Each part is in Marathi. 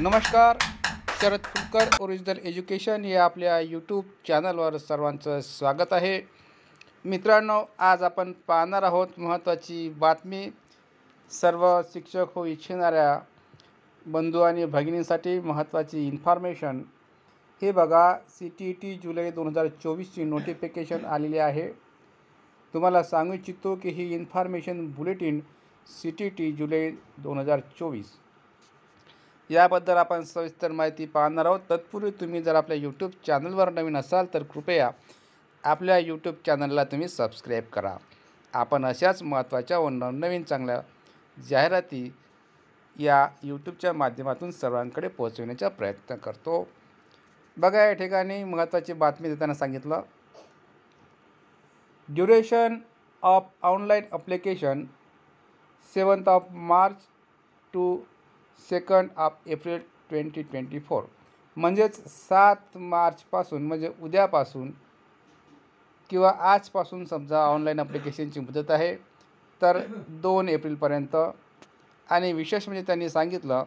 नमस्कार शरद कुलकर ओरिजिनल एज्युकेशन हे आपल्या यूट्यूब चॅनलवर सर्वांचं स्वागत आहे मित्रांनो आज आपण पाहणार आहोत महत्त्वाची बातमी सर्व शिक्षक हो इच्छिणाऱ्या बंधू आणि भगिनींसाठी महत्त्वाची इन्फॉर्मेशन हे बघा सी टी टी जुलै दोन हजार चोवीसची नोटिफिकेशन आलेली आहे तुम्हाला सांगू इच्छितो की ही information bulletin C T T जुलै दोन हजार चोवीस याबद्दल आपण सविस्तर माहिती पाहणार आहोत तत्पूर्वी तुम्ही जर आपल्या यूट्यूब चॅनलवर नवीन असाल तर कृपया आपल्या यूट्यूब चॅनलला तुम्ही सबस्क्राईब करा आपण अशाच महत्त्वाच्या व नवनवीन चांगल्या जाहिराती या यूट्यूबच्या माध्यमातून सर्वांकडे पोहोचविण्याचा प्रयत्न करतो बघा या ठिकाणी महत्त्वाची बातमी देताना सांगितलं duration of online application seventh of March to second of April twenty twenty four म्हणजेच सात मार्चपासून म्हणजे उद्यापासून किंवा आजपासून समजा ऑनलाईन अप्लिकेशनची मुदत आहे तर दोन एप्रिलपर्यंत आणि विशेष म्हणजे त्यांनी सांगितलं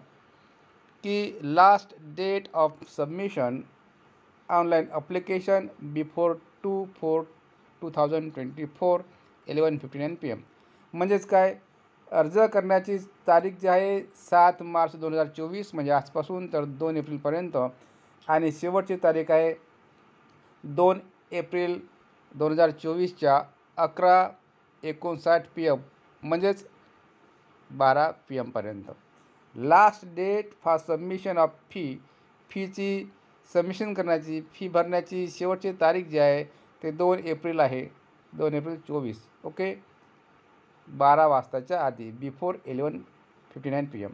की last date of submission online application before two four two thousand twenty four eleven fifty nine P M म्हणजेच काय अर्ज करण्याची तारीख जी आहे सात मार्च दोन हजार चोवीस म्हणजे आजपासून तर दोन एप्रिलपर्यंत आणि शेवटची तारीख आहे दोन एप्रिल दोन हजार चोवीसच्या अकरा एकोणसाठ पी एम म्हणजेच बारा पी एमपर्यंत last date for submission of fee फीची सबमिशन करण्याची फी भरण्याची शेवटची तारीख जी आहे ते दोन एप्रिल आहे दोन एप्रिल चोवीस ओके बारा वाजताच्या आधी before eleven fifty nine P M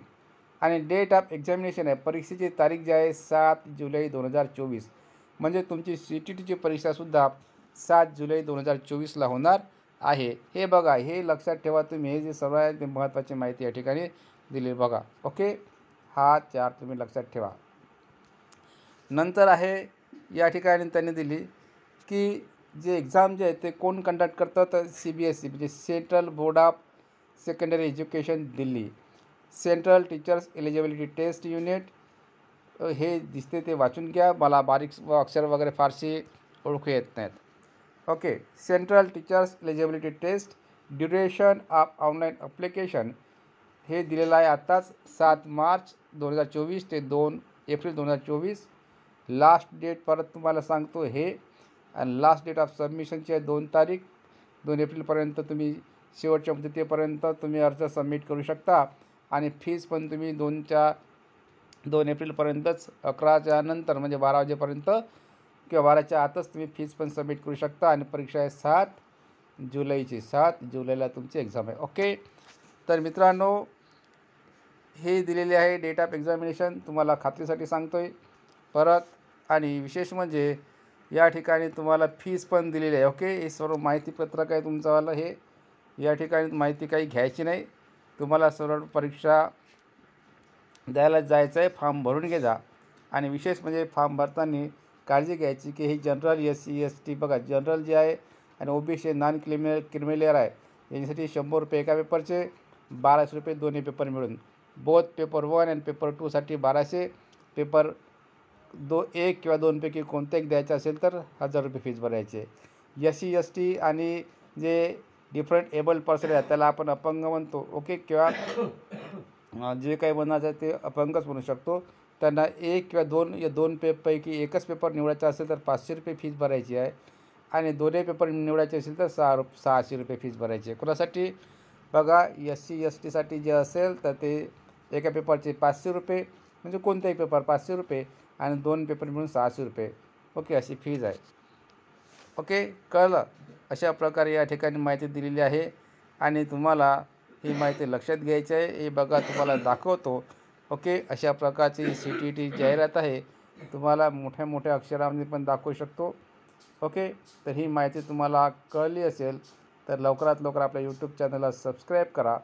आणि डेट ऑफ एक्झामिनेशन आहे परीक्षेची तारीख जी आहे सात जुलै दोन हजार चोवीस म्हणजे तुमची सी टी टीची परीक्षासुद्धा सात जुलै दोन हजार चोवीसला होणार आहे हे बघा हे लक्षात ठेवा तुम्ही हे जे सर्व आहे ते महत्त्वाची माहिती या ठिकाणी दिली बघा ओके हा चार तुम्ही लक्षात ठेवा नंतर आहे या ठिकाणी त्यांनी दिली की जे एक्झाम जे आहे ते कोण कंडक्ट करतं तर सी बी एस ई म्हणजे central board of secondary education Delhi central teachers eligibility test unit हे दिसते ते वाचून घ्या मला बारीक व अक्षर वगैरे फारसे ओळखू येत नाहीत okay central teachers eligibility test duration of online application हे दिलेलं आहे आत्ताच सात मार्च दोन हजार चोवीस ते दोन एप्रिल दोन हजार चोवीस लास्ट डेट परत तुम्हाला सांगतो हे आणि लास्ट डेट ऑफ सबमिशनची आहे दोन तारीख दोन एप्रिलपर्यंत तुम्ही शेवटच्या मुदतीपर्यंत तुम्ही अर्ज सबमिट करू शकता आणि फीज पण तुम्ही दोनच्या दोन एप्रिलपर्यंतच अकराच्या नंतर म्हणजे बारा वाजेपर्यंत किंवा बाराच्या आतच तुम्ही फीज पण सबमिट करू शकता आणि परीक्षा आहे सात जुलैची सात जुलैला तुमची एक्झाम आहे ओके तर मित्रांनो हे दिलेले आहे डेट ऑफ एक्झामिनेशन तुम्हाला खात्रीसाठी सांगतो आहे परत आणि विशेष म्हणजे या ठिकाणी तुम्हाला फीज पण दिलेली आहे ओके हे सर्व माहितीपत्रक आहे तुमचंवालं हे या ठिकाणी माहिती काही घ्यायची नाही तुम्हाला सर्व परीक्षा द्यायला जायचं आहे फॉर्म भरून घे जा आणि विशेष म्हणजे फॉर्म भरताना काळजी घ्यायची की हे general S C S T बघा जनरल जे आहे आणि O B C non criminal creamy layer आहे यांच्यासाठी शंभर रुपये एका पेपरचे बाराशे रुपये दोन्ही पेपर मिळून both paper one and paper टूसाठी बाराशे पेपर दो एक किंवा दोनपैकी कोणतं एक द्यायचं असेल तर हजार रुपये फीज भरायचे एस सी एस टी आणि जे डिफरंट एबल पर्सन आहेत त्याला आपण अपंग म्हणतो ओके किंवा जे काही म्हणायचं ते अपंगच म्हणू शकतो त्यांना एक किंवा दोन या दोन पेपैकी एकच पेपर निवडायचा असेल तर पाचशे रुपये फीज भरायची आहे आणि दोन्ही पेपर निवडायचे असेल तर सहा रुप सहाशे रुपये फीज भरायची आहे कोणासाठी बघा एस सी एस टीसाठी जे असेल तर ते एका पेपरचे पाचशे रुपये म्हणजे कोणताही पेपर पाचशे रुपये आणि दोन पेपर मिळून सहाशे रुपये ओके अशी फीज आहे ओके कळलं अशा प्रकारे या ठिकाणी माहिती दिलेली आहे आणि तुम्हाला ही माहिती लक्षात घ्यायची आहे हे बघा तुम्हाला दाखवतो ओके अशा प्रकारची सी टी टी जाहिरात आहे तुम्हाला मोठ्या मोठ्या अक्षरामध्ये पण दाखवू शकतो ओके तर ही माहिती तुम्हाला कळली असेल तर लवकरात लवकर आपल्या यूट्यूब चॅनलला सबस्क्राईब करा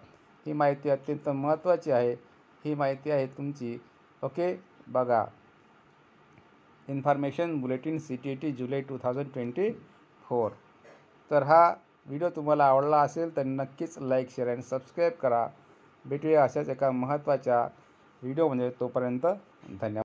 ही माहिती अत्यंत महत्त्वाची आहे ही माहिती आहे तुमची ओके बघा information bulletin C T T जुलै टू थाउजंड ट्वेंटी फोर तर हा व्हिडिओ तुम्हाला आवडला असेल तर नक्कीच लाईक शेअर आणि सबस्क्राईब करा भेटूया अशाच एका महत्त्वाच्या म्हणजे तोपर्यंत धन्यवाद